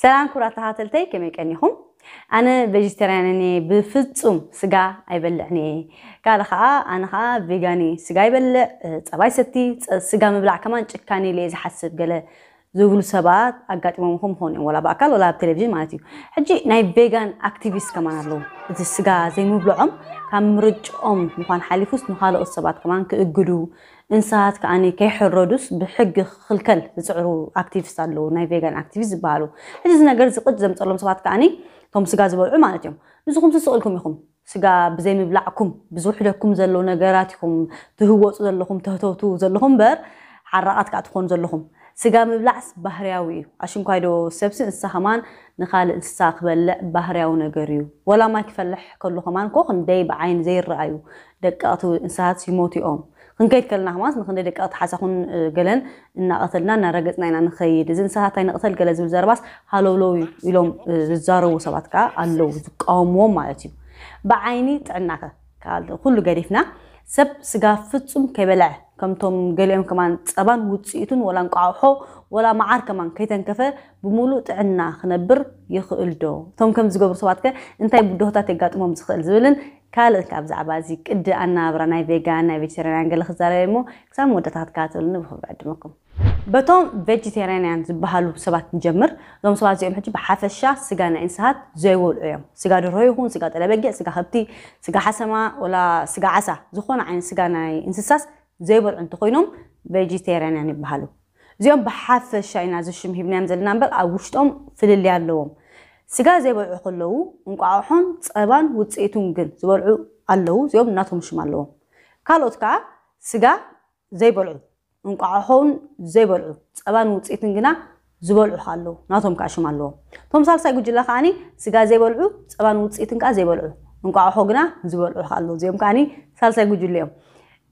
سلام كرة هاتلتي كما كان أنا فيجيتيرياني بفتصوم سجا أيبلعني قال خا أنا خا فيجاني سجا يبلع تباي أه، ستي سجا مبلع كمان تشكاني ليز حسب قال زوجل سبات أقعد مع مخهم هون ولا بأكل ولا بتلفزيون مالتي حجي ناي فيجان أكتيفيست كمان لو تسقى زي مو بلعم كم رج أم حليفوس نخال السبات كمان كأجرو إنسات كأني كيحر رودوس بحق خلكل بسعره أكتيفيست لو ناي فيجان أكتيفيست بالو حجي زنا قرز قد زم تعلم سبات كأني توم سقى زي بلعم مالتيهم نزخم سألكم يخم سقى بزي مو بلعكم لكم زلو نجاراتكم تهوت زلكم تهتوتو زلكم بر حرقات كاتخون زلكم سقام بلعس بحرياوي عشان كايدو سبس إنسا همان نخال إنسا قبل بحرياو نقريو ولا ما يكفلح كله همان كوخن داي بعين زي الرأيو دك أتو إنساهات سيموتي أم خن كايد كلنا همان سنخن دي دك أط حاسخون قلن إن أطلنا نرقتنا إنا نخيل إذن ساها تاين أطل قلن زول زارباس هالو لو يلوم زارو وصباتكا اللو زك أومو مالتيو بعيني تعناكا كالدو كله قريفنا سب سقاف فتسم كبلع ከምቶም ገሊኦም ከማ ፀባን ውፅኢቱን ወላ እንቋቑሖ ወላ መዓር ከማ ከይተንከፈ ብሙሉእ ጥዕና ክነብር ይኽእል ዶ እቶም ከም ዝገብሩ ሰባት ከ እንታይ ብድሆታት የጋጥሞም ዝኽእል ዝብልን ካልእ ካብ ብዛዕባ እዚ ቅዲ ኣናብራ ናይ ቬጋን ናይ ቬጀተርያን ገለ ክዛረበ ሞ ክሳብ መወዳእታት ካትብልኒ ብክብሪ ዕድመኩም በቶም ቬጀቴርያንያን ዝበሃሉ ሰባት ንጀምር እዞም ሰባት እዚኦም ሕጂ ብሓፈሻ ስጋ ናይ እንስሳት ዘይበልዑ እዮም ስጋ ደርሆ ይኹን ስጋ ጠለበጊዕ ስጋ ከብቲ ስጋ ሓሰማ ወላ ስጋ ዓሳ ዝኾነ ዓይነት ስጋ ናይ እንስሳስ ዘይበልዑ እንተኮይኖም ቬጀቴርያንያን ይበሃሉ እዚኦም ብሓፈሻ ኢና ዝሽም ሂብናዮም ዘለና እምበር ኣብ ውሽጦም ፍልልያ ኣለዎም ስጋ ዘይበልዑ ከለዉ እንቋቑሖን ፀባን ውፅኢቱን ግን ዝበልዑ ኣለዉ እዚኦም እናቶም ሽም ኣለዎም ካልኦት ከዓ ስጋ ዘይበልዑ እንቋዕሖን ዘይበልዑ ፀባን ውፅኢትን ግና ዝበልዑ ከ ኣለዉ ናቶም ከዓ ሽም ኣለዎም እቶም ሳልሳይ ጉጅለ ከዓኒ ስጋ ዘይበልዑ ፀባን ውፅኢትን ከዓ ዘይበልዑ እንቋዕሖ ግና ዝበልዑ ከ ኣለዉ እዚኦም ከዓኒ ሳልሳይ ጉጅለ እዮም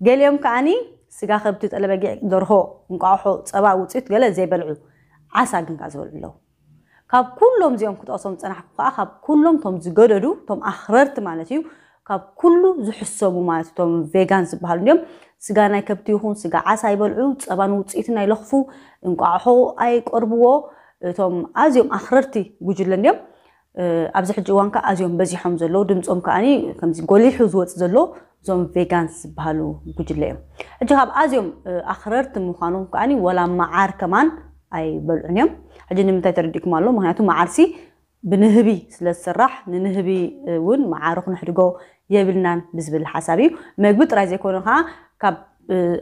ገሊኦም ከዓኒ ስጋ ከብቲ ጠለበጊዕ ደርሆ እንቋቁሖ ፀባ ውፅኢት ገለ ዘይበልዑ ዓሳ ግን ከዓ ዝበልዑ ኣለዉ ካብ ኩሎም እዚኦም ክጠቕሶም ፀናሕኩ ከዓ ካብ ኩሎም ቶም ዝገደዱ ቶም ኣክረርቲ ማለት እዩ ካብ ኩሉ ዝሕሰቡ ማለት እዩ ቶም ቬጋን ዝበሃሉ እዮም ስጋ ናይ ከብቲ ይኹን ስጋ ዓሳ ይበልዑ ፀባን ውፅኢትን ኣይለኽፉ እንቋቑሖ ኣይቀርብዎ እቶም ኣዝዮም ኣክረርቲ ጉጅለ እዮም ኣብዚ ሕጂ እዋን ከዓ ኣዝዮም በዚሖም ዘለዉ ድምፆም ከዓኒ ከምዚ ጎሊሑ ዝወፅ ዘሎ እዞም ቬጋንስ ዝበሃሉ ጉጅለ እዮም ሕጂ ካብ ኣዝዮም ኣክረርቲ ምኳኖም ከዓኒ ወላ መዓር ከማን ኣይበልዑን እዮም ሕጂ ንምንታይ ተረዲእኩም ኣሎ ምክንያቱ መዓርሲ ብንህቢ ስለ ዝስራሕ ንንህቢ እውን መዓር ክንሕድጎ የብልናን ብዝብል ሓሳብ እዩ መግቢ ጥራይ ዘይኮኑ ከዓ ካብ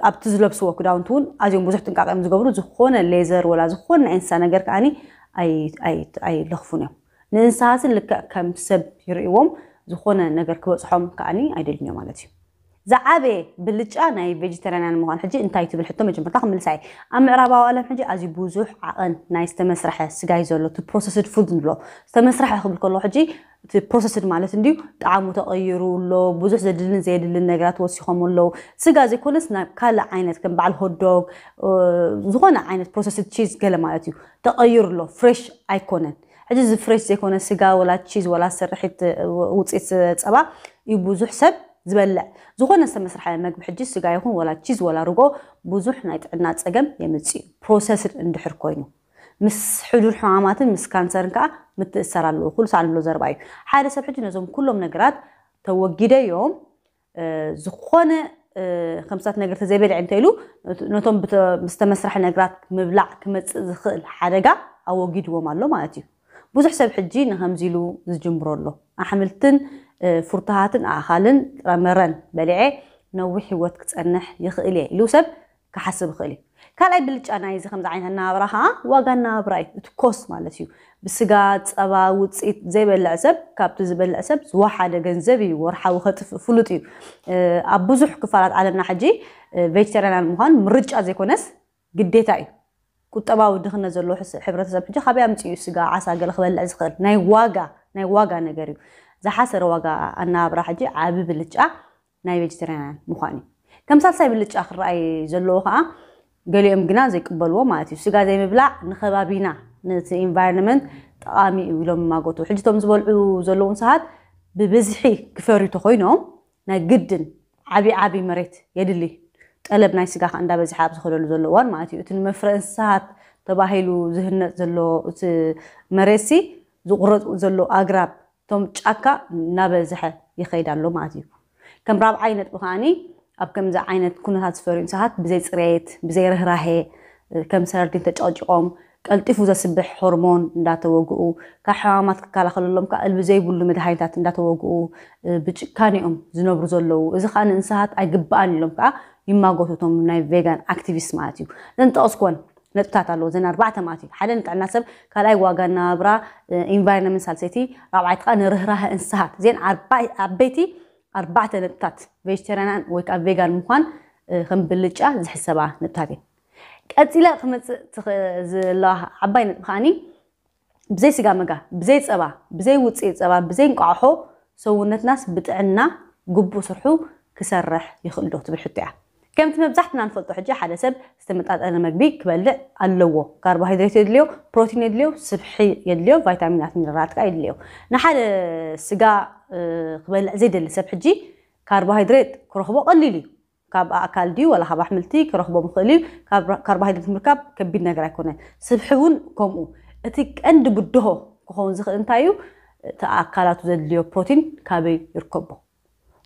ኣብቲ ዝለብስዎ ክዳውንቲ እውን ኣዝዮም ብዙሕ ጥንቃቀ እዮም ዝገብሩ ዝኮነ ሌዘር ወላ ዝኮነ እንስሳ ነገር ከዓኒ ኣይለኽፉን እዮም ننساس لك كم سب يريوم زخونا نجر كوسحم كأني عدل نيو مالتي زعابي بلجأ ناي فيجيتيريان المهان حجي انتاي تبل حتى مجمع تاخم لسعي ام عرابا ولا حجي ازي بوزوح عقن ناي استمسرح سجايزولو تو بروسيسد فود بلو استمسرح قبل كل حجي تو بروسيسد مالت ديو طعمو تغيروا لو بوزوح زدلن زيدلن نغرات وسيخوم لو سجازي كلس نا كال عينت كم بعد هوت دوغ زخونا عينت بروسيسد تشيز كلا مالتي تغير لو فريش ايكونن حجز فريش يكون سجا ولا تشيز ولا سرحت وتسيت تصبا يبوزح سب زبلع زخون السمسرح مك بحجز سجا يكون ولا تشيز ولا رجو بوزح نايت عناد سجم يمتسي بروسيسر اندحر كوينو مس حلول حمامات مس كانسر كا متسرع له كل سعر له زربايو حارس سب حجز نزوم كلهم نقرات توجد يوم زخون خمسات نقرات زي بيل عنتيلو نتم بتمسرح نقرات مبلع كمتس خل حرقة أو جدوا مالو ما يتيه ብዙሕ ሰብ ሕጂ ንከምዚ ኢሉ ዝጅምሮ ኣሎ ኣሕምልትን ፍርትሃትን ኣእኻልን ጥረመረን በሊዐ ነዊሕ ሂወት ክፀንሕ ይኽእል እየ ኢሉ ሰብ ክሓስብ ይኽእል እዩ ካልኣይ ብልጫ ናይ እዚ ከምዚ ዓይነት ናብራ ከዓ ዋጋ ናብራ እዩ እቲ ኮስ ማለት እዩ ብስጋ ፀባ ውፅኢት ዘይበልዕ ሰብ ካብቲ ዝበልዕ ሰብ ዝወሓደ ገንዘብ እዩ ወርሓዊ ከጥፍእ ፍሉጥ እዩ ኣብ ብዙሕ ክፋላት ዓለምና ሕጂ ቬጀተርያን ምኳን ምርጫ ዘይኮነስ ግዴታ እዩ كتبا ودخلنا زلو حبرة سب حجة خبي أمتي يسقى عسى قال خبر لا زخر ناي واقع ناي واقع نجاري زح سر واقع أنا برا حجة عابي بلتش أ ناي بيجترين مخاني كم سال سايب بلتش آخر أي زلو ها قالوا يوم جنا زي قبل وما تي يسقى زي مبلع نخبا بينا نت environment تقامي ولو ما قطو حجة توم زبول زلو ساعات ببزحي كفاري تخوينهم نجدن عبي عبي مريت يدلي قلب ناي سيغا خا اندا بزي حاب زخلولو زلو وان معناتي اتن مفرنسات تباهيلو زهن زلو ات مريسي زقرط زلو اغراب توم تشاكا نابزح يخيدالو معناتي كم راب عينت بخاني اب كم ز عينت كون هات سفرين ساعات بزي صريت بزي رهراهي كم سردين تشاجقوم قلطيفو ز سبح هرمون اندا توغو كحوامات كالا خلولوم كقلب زي بولو مدحايتات اندا توغو بچكانيوم زنوبرو زلو اذا خان انسات اي غبان لومكا ይማጎቶቶም ናይ ቬጋን ኣክቲቪስት ማለት እዩ ዘን ጠቐስኮን ነጥብታት ኣለዎ ዘን ኣርባዕተ ማለት እዩ ሓደ ንጥዕና ሰብ ካልኣይ ዋጋ ናብራ ኢንቫይሮንመንት ሳልሰይቲ ራብዓይ ከዓ ንርህራህ እንስሳት እዚአን ዓበይቲ ኣርባዕተ ነጥብታት ቬጀተርያናን ከዓ ቬጋን ምኳን ከም ብልጫ ዝሕሰባ ነጥብታት እየን ቀፂላ ክመፅእ ዘለዋ ዓባይ ነጥብ ከዓኒ ብዘይ ስጋ መጋ ብዘይ ፀባ ብዘይ ውፅኢት ፀባ ብዘይ እንቋዕሖ ሰውነትናስ ብጥዕና ግቡእ ስርሑ ክሰርሕ ይኽእል ዶ ትብል ሕቶ እያ كمت مبزحتنا نفلتو حجة حدا سب استمتعت أنا مكبي كبلع اللوو كاربوهيدرات يدليو بروتين يدليو سبحي يدليو فيتامينات مينرات كا يدليو نحال السقاع آه، آه، قبل زيد اللي سب حجي كاربوهيدرات كروخبو قليلي كاب أكل ديو ولا حب حملتي كروخبو مخليو كاب كاربوهيدرات مركب كبير نقرأ كونه سبحون كومو اتيك اندو بدوهو كخون زخ انتايو تاكالاتو زيد ليو بروتين كابي يركبو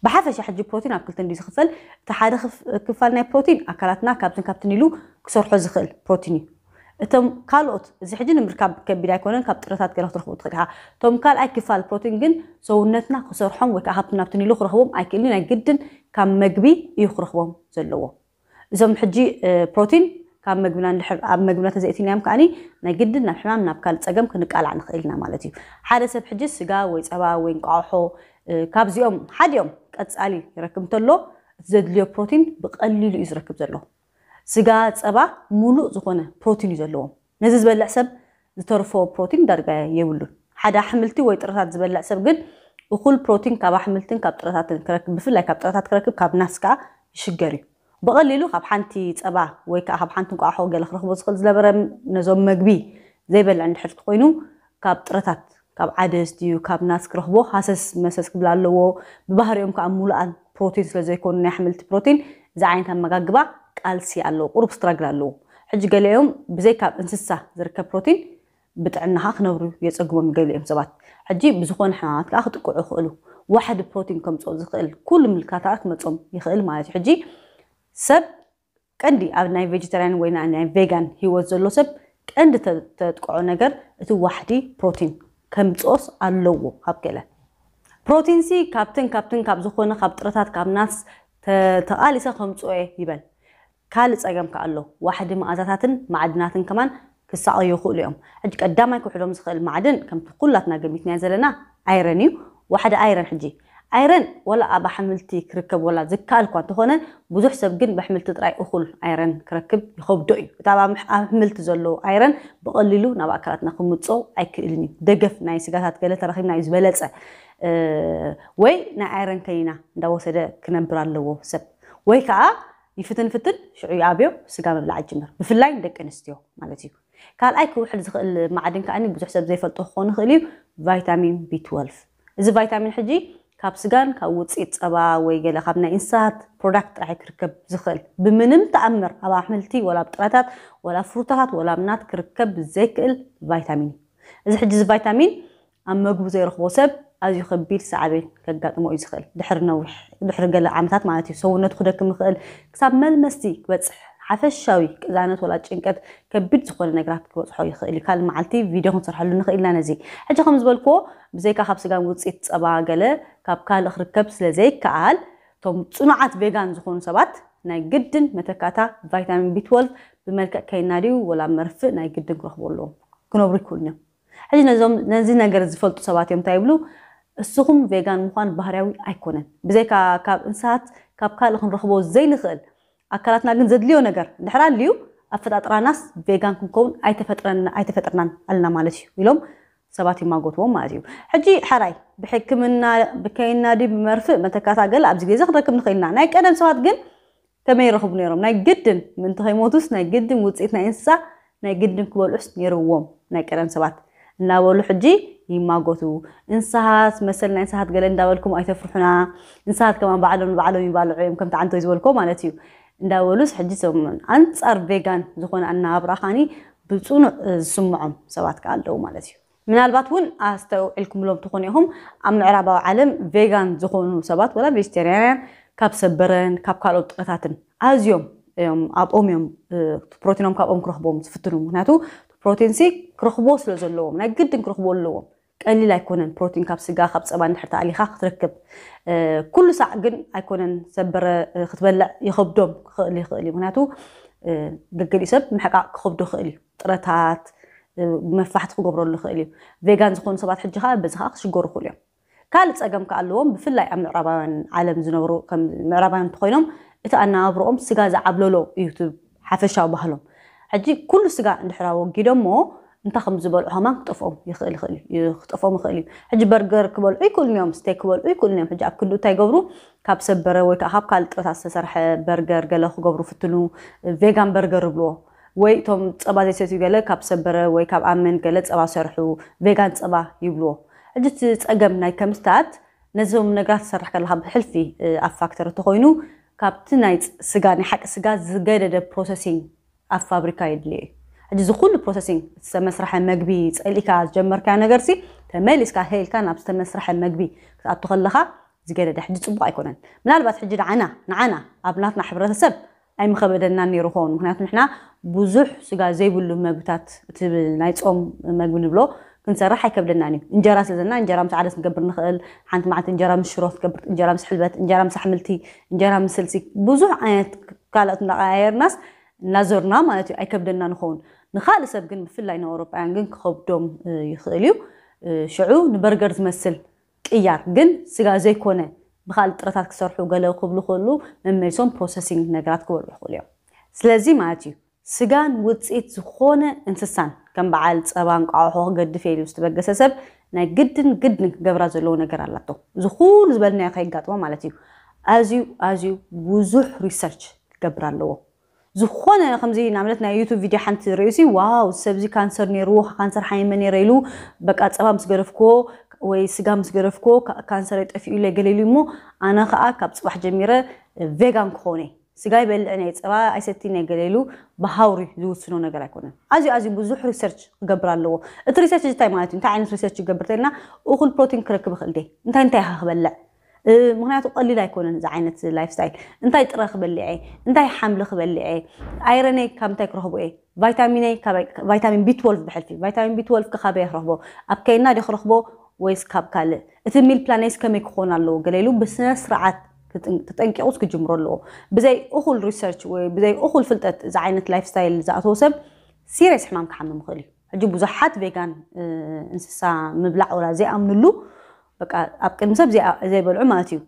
بحافه شي حجي بروتين اكل تندي زخل تحاد كفالنا بروتين اكلاتنا كابتن كابتن يلو كسرحو زخل بروتيني تم كالوت زحجن مركب كبير يكونن كاب ترثات كره تخو تخا تم كال اي كفال بروتين جن سونتنا كسرحو وكابتن كابتن يلو خرهوم اكلنا جدن كم مغبي يخرهوم زلوا زم حجي آه، بروتين كم مغبنا آه، نحب اب مغبنا تزيتين يام كاني ما جدن نحمام نابكال صقم كنقال عن خيلنا مالتي حاله سب حجي سغا وي آه، كابزيوم حد قصالي يركمتلو زدليو بروتين بقليلو يزركب زلو سغا صبا مولو زخونه بروتين يزلو نزز بلع حسب زترفو بروتين دارغا يولو حدا حملتي وي طرطات زبلع حسب قد وكل بروتين كاب حملتين كاب طرطاتن كركب بفلا كاب طرطات كركب كاب ناسكا يشغري بقليلو خاب حنتي صبا وي كاب حنتن قاحو قال خرخبو زخل زلبر نزوم مغبي زي بلع عند حلت قوينو كاب طرطات كاب عدس ديو كاب ناس كرهبو حاسس مسس قبل اللو ببهر يوم كامل على بروتين سلا زي كون نحمل بروتين زعين تام مجاجبة كالسي اللو قرب استرجل اللو حج قال يوم بزي كاب انسسة زر كبروتين بتعنا هاخ نور يتسقوا من قال يوم زبط حجي بزخون حنات لاخد كوع خلو واحد بروتين كم تصوم زخل كل من الكاتات ما تصوم يخل ما حجي سب كندي أو ناي فيجيتاريان وين أنا ناي فيجان هي وزلو سب كندي تتقعو نجر تو وحدي بروتين كمتوس اللو هابكلا بروتين سي كابتن كابتن كاب زخونا كاب ترتات كاب ناس تقالي سخمتو ايه يبن كالس اجام كالو واحد ما ازاتاتن معدناتن كمان كسا يخو اليوم اجك قدامك وحلوم زخ المعدن كم تقول لاتنا قبل اثنين زلنا ايرنيو واحد ايرن حجي ኣይረን ወላ ኣብ ኣሕምልቲ ክርከብ ወላ ዝከኣል እኳ እንተኾነ ብዙሕ ሰብ ግን ብኣሕምልቲ ጥራይ እኹል ኣይረን ክረክብ ይኸብዶ እዩ እቲ ኣብ ኣሕምልቲ ዘለዎ ኣይረን ብቐሊሉ ናብ ኣካላትና ክምፆ ኣይክእልን እዩ ደገፍ ናይ ስጋታት ገለ ተረኺብና እዩ ዝበለፀ ወይ ናይ ኣይረን ከይና እንዳወሰደ ክነብር ኣለዎ ሰብ ወይ ከዓ ይፍትን ፍትን ሽዑ ይኣብዮ ስጋ ምብላዕ ጅምር ብፍላይ ደቂ ኣንስትዮ ማለት እዩ ካልኣይ ክውሕል ዝኽእል ማዕድን ከዓኒ ብዙሕ ሰብ ዘይፈልጦ ክኾን ይኽእል እዩ ቫይታሚን ቢ12 እዚ ቫይታሚን ሕጂ كاب سجان كاوتس إت أبا ويجي لخبنا إنسات برودكت راح يركب زخل بمنم تأمر أبا عملتي ولا بطلاتات ولا فروتات ولا منات كركب زيكل فيتامين إذا حجز فيتامين أما جو زي رخو سب أزي خبير سعبي كجات مو يزخل دحر نوح دحر قال عمتات معناتي سوون ندخل كم خل كسب مل مستي كبتصح حفشاوي زانت ولا تشنكت كبير تقول انك راح تقول حوي خيلي كان معلتي فيديو خمس رحلو نخيل لنا زي حتى خمس بالكو بزيكا خبس قام وتسيت ابا قال كاب كان اخر كبس لزي كعال توم صنعت فيجان زخون سبات ناي جدا متكاتا فيتامين بي 12 بملك كيناريو ولا مرف ناي جدا كنخبولو كنوبري كلنا حتى نزوم نزي نغر زفلت سبات يوم تايبلو السخم فيجان مخان بحراوي ايكونن بزيكا كاب انسات كاب كان اخر رخبو زي نخيل أكلاتنا قن زدليو نجار دحرا ليو أفتت أطراناس فيجان كون أي تفترن أي تفترنن ألنا مالش ويلوم سباتي ما قط وما أجيو حجي حراي بحكمنا بكيننا دي بمرف متكاتع قل أبزق إذا خدك من خيلنا نايك أنا سوات قن كم يروحوا بنيرم نايك جدا من تخي موتوس نايك جدا موتسيتنا إنسا نايك جدا كبر أس نيروهم نايك أنا سوات ناولو حجي يما قوتو انساهات مثلا انساهات قال ان داولكم اي تفرحنا انساهات كمان بعلون بعلون يبالو عيم كم تعنتو يزولكم مالتيو داولوس حجي سومن أنصار فيجان زخون أن أبراخاني بتصون سمعهم سوات كالدو مالتي من الباتون أستو لكم لهم تخونهم أم العرب عالم فيجان زخون سوات ولا فيجتيريان كاب سبرن كاب كالو تقتاتن أزيوم يوم أب أم يوم بروتينهم كاب أم كرخبوم فتنهم هناتو بروتين سي كرخبوس لزلوهم نجدن كرخبوس لزلوهم قليل ايكونن بروتين كاب سيغا خبص ابان حتى علي خا تركب كل ساعه جن ايكونن سبر ختبلع يخبدوم خلي خلي مناتو دقل يسب محقا خبدو خلي طرتات مفحت خبرو خلي فيغان زكون سبات حجي خا بس خا شغور خلي قال صقم قالوم بفلاي ام عربان عالم زنورو كم مرابان تخينوم اتا انا ابروم سيغا زعبلولو يوتيوب حفشاو بهلوم حجي كل سيغا عند حراو እንታይ ከም ዝበልዑ ከማ ክጠፍኦም ይኽእል ይኽእል እዩ ክጠፍኦም ይኽእል እዩ ሕጂ በርገር ክበልዑ ይክእሉን እዮም ስተይ ክበልዑ ይክእሉን እዮም ሕጂ ኣብ ክልል እንታይ ይገብሩ ካብ ሰበረ ወይ ከዓ ካብ ካልእ ጥረታት ዝተሰርሐ በርገር ገለ ክገብሩ ፍትኑ ቬጋን በርገር ይብልዎ ወይ እቶም ፀባ ዘይሰትዩ ገለ ካብ ሰበረ ወይ ካብ ኣመን ገለ ፀባ ሰርሑ ቬጋን ፀባ ይብልዎ ሕጂ እቲ ፀገም ናይ ከምስታት ነዞም ነገራት ትሰርሕ ከለካ ብሕልፊ ኣብ ፋክተር እተኮይኑ ካብቲ ናይ ስጋ ናይ ሓቂ ስጋ ዝገደደ ፕሮሰሲንግ ኣብ ፋብሪካ የድልዮ እዩ حجز كل بروسيسينغ مسرح مقبي تسألك جمر كان نجرسي تماليس كهيل كان أبست مسرح مقبي أتدخل لها زجاجة ده حجز صبغة يكونن من هذا بس حجز عنا نعنا أبناتنا حبرة السب أي مخبر إننا نروحون هناك نحنا بزح سجا زي بقول مقبتات تب نايت أم مقبل بلو كنت راح يكبر لناني إنجرا سلزنا إنجرا مس عرس مقبر نخل عند ما عند إنجرا مس شروط قبر إنجرا مس حلبة إنجرا مس حملتي إنجرا مس سلسي بزح عيت قالت لنا غير ناس نزرنا ما أتي أي كبر لنا نخون ንካልእ ሰብ ግን ብፍላይ ናብ ኤሮጳውያን ግን ክከብዶም ይኽእል እዩ ሽዑ ንበርገር ዝመስል ቅያር ግን ስጋ ዘይኮነ ብካልእ ጥረታት ክሰርሑ ገለ ክብሉ ከሉ መመሊሶም ፕሮሰሲንግ ነገራት ክበልዑ ይኽእሉ እዮም ስለዚ ማለት እዩ ስጋን ውፅኢት ዝኮነ እንስሳን ከም በዓል ፀባን ቋቑሖ ክገድፍ የልዩ ዝተበገሰ ሰብ ናይ ግድን ግድን ክገብራ ዘለዎ ነገር ኣላቶ እዚ ኩሉ ዝበለናዮ ከይጋጥሞ ማለት እዩ ኣዝዩ ኣዝዩ ብዙሕ ሪሰርች ክገብር ኣለዎ ዝኾነ ከምዚ ንኣብነት ናይ ዩቱብ ቪድዮ ሓንቲ ዝሪዩ ሲ ዋው ሰብዚ ካንሰር ነይርዎ ካንሰር ሓየመ ነይረ ኢሉ በቃ ፀባ ምስ ገረፍክዎ ወይ ስጋ ምስ ገረፍክዎ ካንሰር ጠፊኡ ኢለ ገሊሉ እሞ ኣነ ከዓ ካብ ፅባሕ ጀሚረ ቬጋን ክኾነ ስጋ ይበልዕን እየ ፀባ ኣይሰቲን እየ ገሊሉ ብሃውሪ ዝውስኖ ነገር ኣይኮነን ኣዝዩ ኣዝዩ ብዙሕ ሪሰርች ክገብር ኣለዎ እቲ ሪሰርች እንታይ ማለት እዩ እንታይ ዓይነት ሪሰርች ይገብር ተልና እኹል ፕሮቲን ክረክብ ይኽእል ደ እንታይ እንታይ ኢኻ ክበልዕ ምክንያቱ ቀሊል ኣይኮነን እዚ ዓይነት ላይፍ ስታይል እንታይ ጥረ ክበልዐ እንታይ ሓምሊ ክበልዐ ኣይረነይ ካብ ምንታይ ክረኽቦ እየ ቫይታሚነይ ቫይታሚን ቢ12 ብሕልፊ ቫይታሚን ቢ12 ከካበየ ክረኽቦ ኣብ ከይድና ደ ክረኽቦ ወይስ ካብ ካልእ እቲ ሚል ፕላነይስ ከመይ ክኾን ኣለዎ ገለኢሉ ብስነ ስርዓት ተጠንቂቑስ ክጅምሮ ኣለዎ ብዘይ እኹል ሪሰርች ወይ ብዘይ እኹል ፍልጠት እዚ ዓይነት ላይፍ ስታይል ዝኣተወ ሰብ ሲሪየስ ሕማም ክሓምም ይኽእል እዩ ሕጂ ብዙሓት ቬጋን እንስሳ ምብላዕ ወላ ዘይኣምንሉ بقى أبكر مسبب زي زي بالعماتيو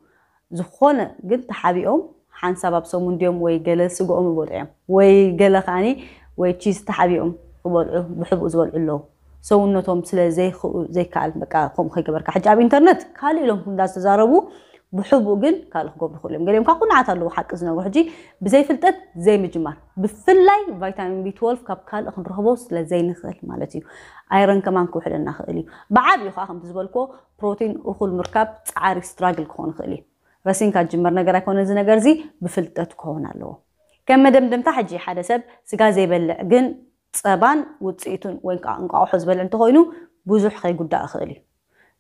زخونة قلت حبي أم حن سبب سومن ديوم ويجلس سجو أم بودعم ويجلس خاني ويجيز تحبي أم وبر بحب أزول الله سومن نتوم سلا زي خ زي كعل بقى قوم خي كبر كحجاب إنترنت خالي لهم كم داس تزاربو بحبو جن قال خجوب نخليهم قال يوم كأكون عتلو حق إذن وحجي بزي فلتت زي مجمر بفلاي فيتامين بي 12 كاب قال أخن رهبوس لزي نخل مالتيو أيرن كمان كوحل النخلي بعد يخا خم تزبلكو بروتين أخل مركب عارك ستراجل كون خلي رسين كجمر نجرا كون إذن نجرزي بفلتت كون علو كم دم دم تحجي حدا سب سجا زي بل جن صبان وتسيتون وين كأنقاو حزبل عن تهينو بزح خي قد أخلي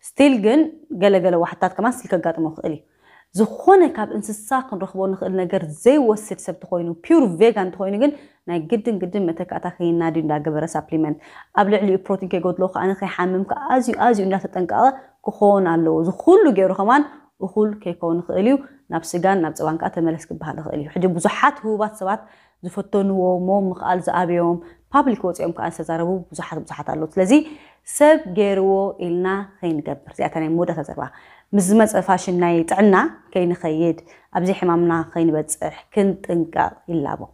ስትል ግን ገለገለ ዋሕታት ከማ ስል ከጋጥሞ ይኽእል እዩ ዝኾነ ካብ እንስሳ ክንረኽቦ ንኽእል ነገር ዘይወስድ ሰብ ተኮይኑ ፒር ቬጋ እንተኮይኑ ግን ናይ ግድን ግድን መተካእታ ከይናድዩ እንዳገበረ ሳፕሊመንት ኣብ ልዕሊኡ ፕሮቲን ከይጎድሎ ከዓነ ከይሓምም ኣዝዩ ኣዝዩ እንዳተጠንቀቐ ክኾን ኣለዎ ዝኩሉ ገይሩ ከማን أخول كيكون خاليو نابسجان نابزوان كات ملسك بهذا خاليو حجي بزحات هو بات سوات زفتون ومو مخال زابيوم public وات يوم كأس زاربو بزحات بزحات على لذي سب جرو إلنا خين قبر زي أتاني مودة تزربا مزمز فاشن نايت عنا كين خيد أبزي حمامنا خين بات كنت إنك إلا بو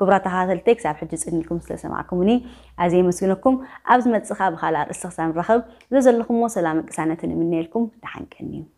كبرات هذا التكس أحب جزء إنكم سلسة معكمني عزيز مسكنكم أبز ما تصخاب استخدام رخب زل لكم وسلامك سنة مني لكم دعانكني